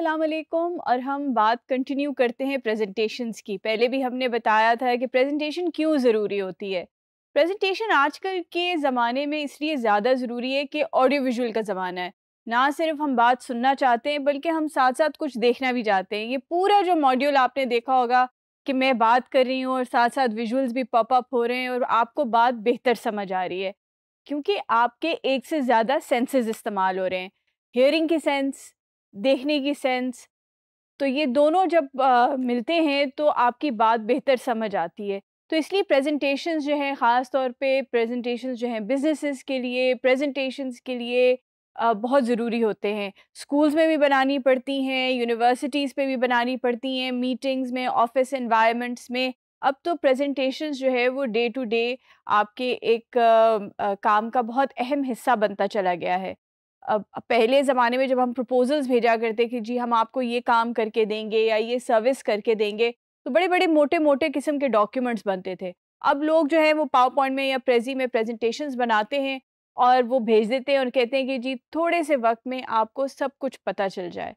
वालेकुम और हम बात कंटिन्यू करते हैं प्रेजेंटेशंस की पहले भी हमने बताया था कि प्रेजेंटेशन क्यों ज़रूरी होती है प्रेजेंटेशन आजकल के ज़माने में इसलिए ज़्यादा ज़रूरी है कि ऑडियो विजुअल का ज़माना है ना सिर्फ हम बात सुनना चाहते हैं बल्कि हम साथ साथ कुछ देखना भी चाहते हैं ये पूरा जो मॉड्यूल आपने देखा होगा कि मैं बात कर रही हूँ और साथ साथ विजुअल्स भी पॉप अप हो रहे हैं और आपको बात बेहतर समझ आ रही है क्योंकि आपके एक से ज़्यादा सेंसेस इस्तेमाल हो रहे हैं हियरिंग की सेंस देखने की सेंस तो ये दोनों जब आ, मिलते हैं तो आपकी बात बेहतर समझ आती है तो इसलिए प्रेजेंटेशंस जो हैं ख़ास तौर पे प्रेजेंटेशंस जो हैं बिजनेसेस के लिए प्रेजेंटेशंस के लिए आ, बहुत ज़रूरी होते हैं स्कूल्स में भी बनानी पड़ती हैं यूनिवर्सिटीज़ पे भी बनानी पड़ती हैं मीटिंग्स में ऑफिस इन्वायरमेंट्स में अब तो प्रेजेंटेशंस जो है वो डे टू डे आपके एक आ, आ, काम का बहुत अहम हिस्सा बनता चला गया है पहले ज़माने में जब हम प्रपोजल्स भेजा करते कि जी हम आपको ये काम करके देंगे या ये सर्विस करके देंगे तो बड़े बड़े मोटे मोटे किस्म के डॉक्यूमेंट्स बनते थे अब लोग जो है वो पावर पॉइंट में या प्रेजी में प्रेजेंटेशंस बनाते हैं और वो भेज देते हैं और कहते हैं कि जी थोड़े से वक्त में आपको सब कुछ पता चल जाए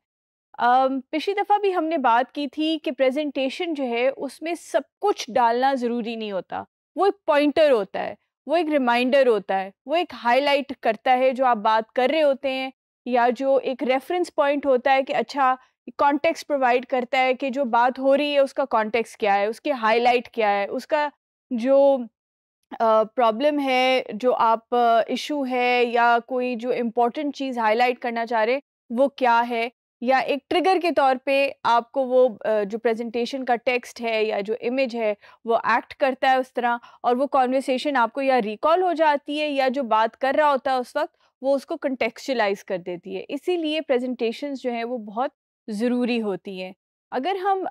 पिछली दफ़ा भी हमने बात की थी कि प्रेजेंटेशन जो है उसमें सब कुछ डालना ज़रूरी नहीं होता वो एक पॉइंटर होता है वो एक रिमाइंडर होता है वो एक हाईलाइट करता है जो आप बात कर रहे होते हैं या जो एक रेफरेंस पॉइंट होता है कि अच्छा कॉन्टेक्स्ट प्रोवाइड करता है कि जो बात हो रही है उसका कॉन्टेक्स्ट क्या है उसकी हाईलाइट क्या है उसका जो प्रॉब्लम uh, है जो आप इशू uh, है या कोई जो इम्पोर्टेंट चीज़ हाईलाइट करना चाह रहे वो क्या है या एक ट्रिगर के तौर पे आपको वो जो प्रेजेंटेशन का टेक्स्ट है या जो इमेज है वो एक्ट करता है उस तरह और वो कॉन्वर्सेशन आपको या रिकॉल हो जाती है या जो बात कर रहा होता है उस वक्त वो उसको कंटेक्चुलाइज कर देती है इसीलिए प्रेजेंटेशंस जो हैं वो बहुत ज़रूरी होती हैं अगर हम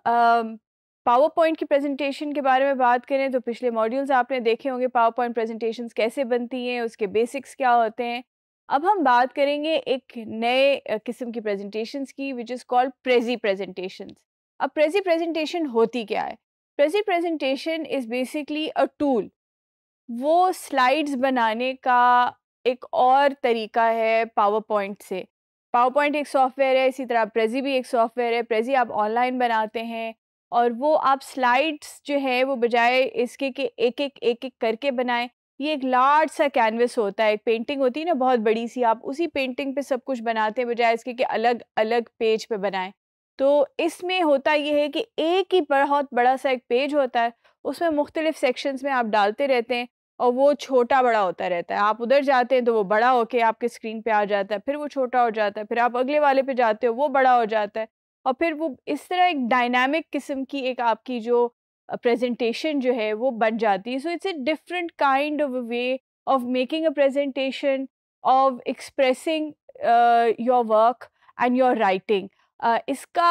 पावर पॉइंट की प्रेजेंटेशन के बारे में बात करें तो पिछले मॉड्यूल्स आपने देखे होंगे पावर पॉइंट प्रजेंटेशन कैसे बनती हैं उसके बेसिक्स क्या होते हैं अब हम बात करेंगे एक नए किस्म की प्रेजेंटेशंस की which is called Prezi presentations अब प्रेजी प्रेजेंटेशन होती क्या है Prezi presentation is basically a tool वो स्लाइड्स बनाने का एक और तरीका है पावर पॉइंट से पावर पॉइंट एक सॉफ्टवेयर है इसी तरह प्रेजी भी एक सॉफ्टवेयर है प्रेजी आप ऑनलाइन बनाते हैं और वो आप स्लाइड्स जो है वो बजाय इसके कि एक एक एक एक करके बनाएं ये एक लार्ज सा कैनवस होता है एक पेंटिंग होती है ना बहुत बड़ी सी आप उसी पेंटिंग पे सब कुछ बनाते हैं बजाय इसके कि अलग अलग पेज पे बनाएं तो इसमें होता ये है कि एक ही बहुत बड़ा सा एक पेज होता है उसमें मुख्तलिफ सेक्शंस में आप डालते रहते हैं और वो छोटा बड़ा होता रहता है आप उधर जाते हैं तो वो बड़ा होके आपके स्क्रीन पे आ जाता है फिर वो छोटा हो जाता है फिर आप अगले वाले पे जाते हो वो बड़ा हो जाता है और फिर वो इस तरह एक डायनामिक किस्म की एक आपकी जो प्रेजेंटेशन जो है वो बन जाती है so it's a different kind of way of making a presentation of expressing your work and your writing इसका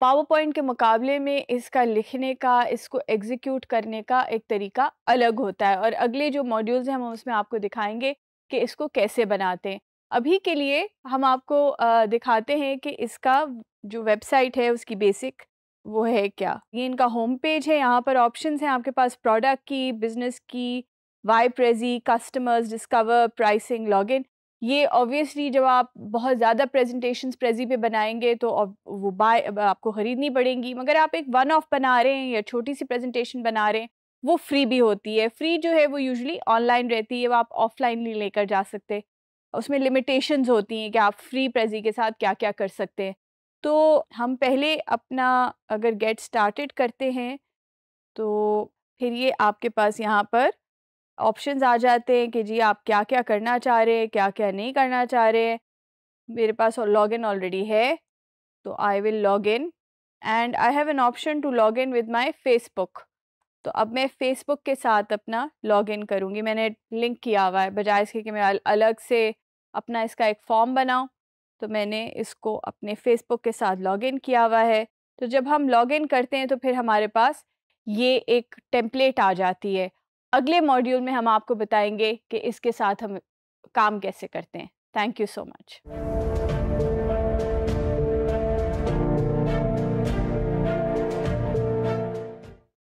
पावर पॉइंट के मुकाबले में इसका लिखने का इसको एग्जीक्यूट करने का एक तरीका अलग होता है और अगले जो मॉड्यूल्स हैं हम उसमें आपको दिखाएंगे कि इसको कैसे बनाते हैं अभी के लिए हम आपको दिखाते हैं कि इसका जो वेबसाइट है उसकी बेसिक वो है क्या ये इनका होम पेज है यहाँ पर ऑप्शन हैं आपके पास प्रोडक्ट की बिजनेस की why Prezi customers discover pricing login ये ऑब्वियसली जब आप बहुत ज़्यादा प्रेजेंटेशंस प्रेजी पे बनाएंगे तो वो बाय आपको ख़रीदनी पड़ेंगी मगर आप एक वन ऑफ बना रहे हैं या छोटी सी प्रेजेंटेशन बना रहे हैं वो फ्री भी होती है फ्री जो है वो यूजली ऑनलाइन रहती है वो आप ऑफलाइन नहीं लेकर जा सकते उसमें लिमिटेशंस होती हैं कि आप फ्री प्रेजी के साथ क्या क्या कर सकते हैं तो हम पहले अपना अगर गेट स्टार्टेड करते हैं तो फिर ये आपके पास यहाँ पर ऑप्शंस आ जाते हैं कि जी आप क्या क्या करना चाह रहे हैं क्या क्या नहीं करना चाह रहे हैं मेरे पास लॉग इन ऑलरेडी है तो I will log in and I have an option to log in with my Facebook तो अब मैं फेसबुक के साथ अपना लॉग इन करूँगी मैंने लिंक किया हुआ है बजाय इसके कि मैं अलग से अपना इसका एक फॉर्म बनाऊँ तो मैंने इसको अपने फेसबुक के साथ लॉगिन किया हुआ है तो जब हम लॉगिन करते हैं तो फिर हमारे पास ये एक टेम्पलेट आ जाती है अगले मॉड्यूल में हम आपको बताएंगे कि इसके साथ हम काम कैसे करते हैं थैंक यू सो मच